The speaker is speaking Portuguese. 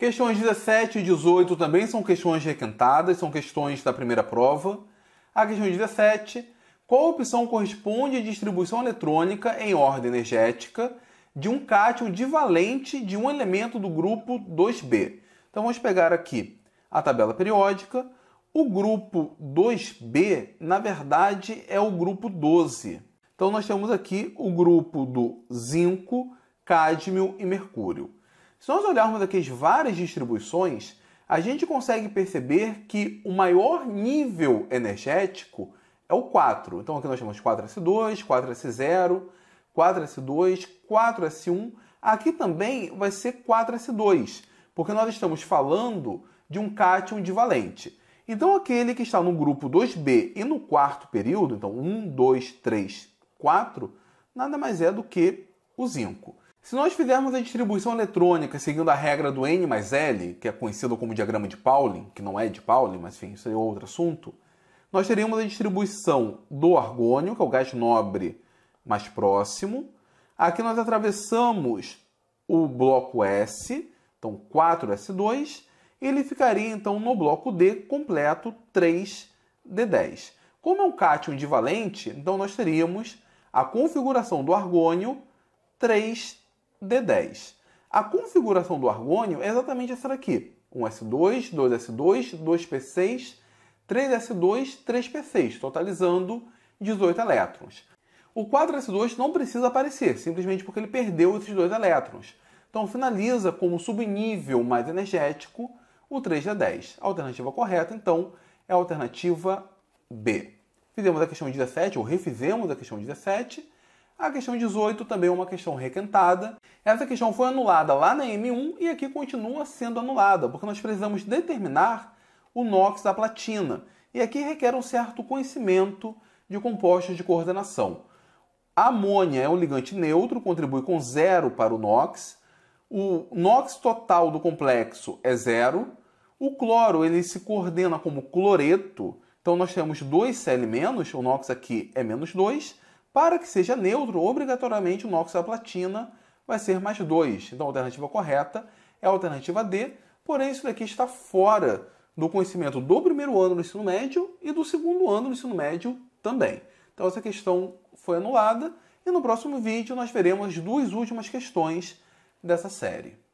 Questões 17 e 18 também são questões requentadas, são questões da primeira prova. A questão 17, qual opção corresponde à distribuição eletrônica em ordem energética de um cátion divalente de um elemento do grupo 2B? Então vamos pegar aqui a tabela periódica. O grupo 2B, na verdade, é o grupo 12. Então nós temos aqui o grupo do zinco, cádmio e mercúrio. Se nós olharmos aqui as várias distribuições, a gente consegue perceber que o maior nível energético é o 4. Então aqui nós temos 4S2, 4S0, 4S2, 4S1. Aqui também vai ser 4S2, porque nós estamos falando de um cátion divalente. Então aquele que está no grupo 2B e no quarto período, então 1, 2, 3, 4, nada mais é do que o zinco. Se nós fizermos a distribuição eletrônica seguindo a regra do N mais L, que é conhecido como diagrama de Pauling, que não é de Pauling, mas enfim, isso é outro assunto, nós teríamos a distribuição do argônio, que é o gás nobre mais próximo. Aqui nós atravessamos o bloco S, então 4S2, e ele ficaria então no bloco D completo 3D10. Como é um cátion divalente, então nós teríamos a configuração do argônio 3 D10. A configuração do argônio é exatamente essa daqui. 1S2, 2S2, 2P6, 3S2, 3P6, totalizando 18 elétrons. O 4S2 não precisa aparecer, simplesmente porque ele perdeu esses dois elétrons. Então finaliza como subnível mais energético o 3D10. A alternativa correta, então, é a alternativa B. Fizemos a questão 17, ou refizemos a questão 17. A questão 18 também é uma questão requentada. Essa questão foi anulada lá na M1 e aqui continua sendo anulada, porque nós precisamos determinar o NOx da platina. E aqui requer um certo conhecimento de compostos de coordenação. A amônia é um ligante neutro, contribui com zero para o NOx. O NOx total do complexo é zero. O cloro ele se coordena como cloreto, então nós temos 2Cl-, o NOx aqui é menos 2. Para que seja neutro, obrigatoriamente o NOx da platina vai ser mais 2. Então a alternativa correta é a alternativa D, porém isso daqui está fora do conhecimento do primeiro ano do ensino médio e do segundo ano do ensino médio também. Então essa questão foi anulada e no próximo vídeo nós veremos as duas últimas questões dessa série.